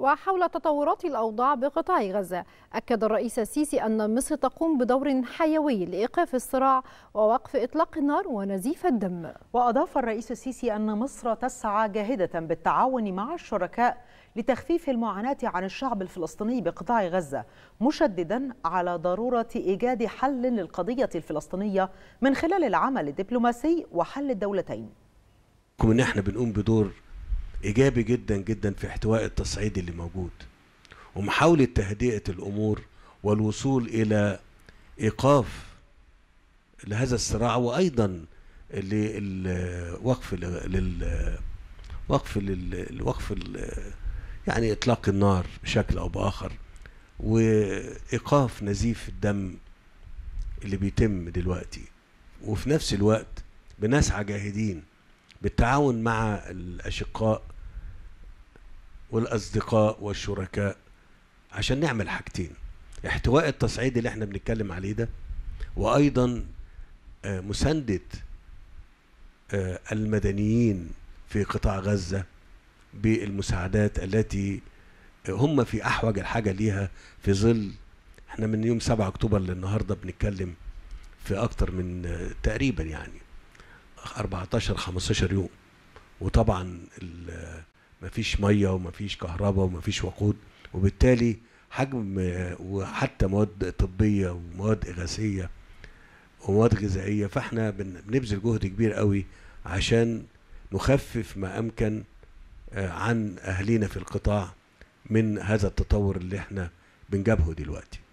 وحول تطورات الأوضاع بقطاع غزة أكد الرئيس السيسي أن مصر تقوم بدور حيوي لإيقاف الصراع ووقف إطلاق النار ونزيف الدم وأضاف الرئيس السيسي أن مصر تسعى جاهدة بالتعاون مع الشركاء لتخفيف المعاناة عن الشعب الفلسطيني بقطاع غزة مشددا على ضرورة إيجاد حل للقضية الفلسطينية من خلال العمل الدبلوماسي وحل الدولتين كنا احنا بنقوم بدور ايجابي جدا جدا في احتواء التصعيد اللي موجود ومحاوله تهدئه الامور والوصول الى ايقاف لهذا الصراع وايضا للوقف للوقف وقف للوقف يعني اطلاق النار بشكل او باخر وايقاف نزيف الدم اللي بيتم دلوقتي وفي نفس الوقت بنسعى جاهدين بالتعاون مع الاشقاء والاصدقاء والشركاء عشان نعمل حاجتين احتواء التصعيد اللي احنا بنتكلم عليه ده وايضا آه، مسانده آه، المدنيين في قطاع غزه بالمساعدات التي هم في احوج الحاجه ليها في ظل احنا من يوم 7 اكتوبر للنهارده بنتكلم في اكتر من آه، تقريبا يعني 14 15 يوم وطبعا مفيش ميه ومفيش كهرباء ومفيش وقود وبالتالي حجم وحتى مواد طبيه ومواد اغاثيه ومواد غذائيه فاحنا بنبذل جهد كبير قوي عشان نخفف ما امكن آه، عن اهلينا في القطاع من هذا التطور اللي احنا بنجابهه دلوقتي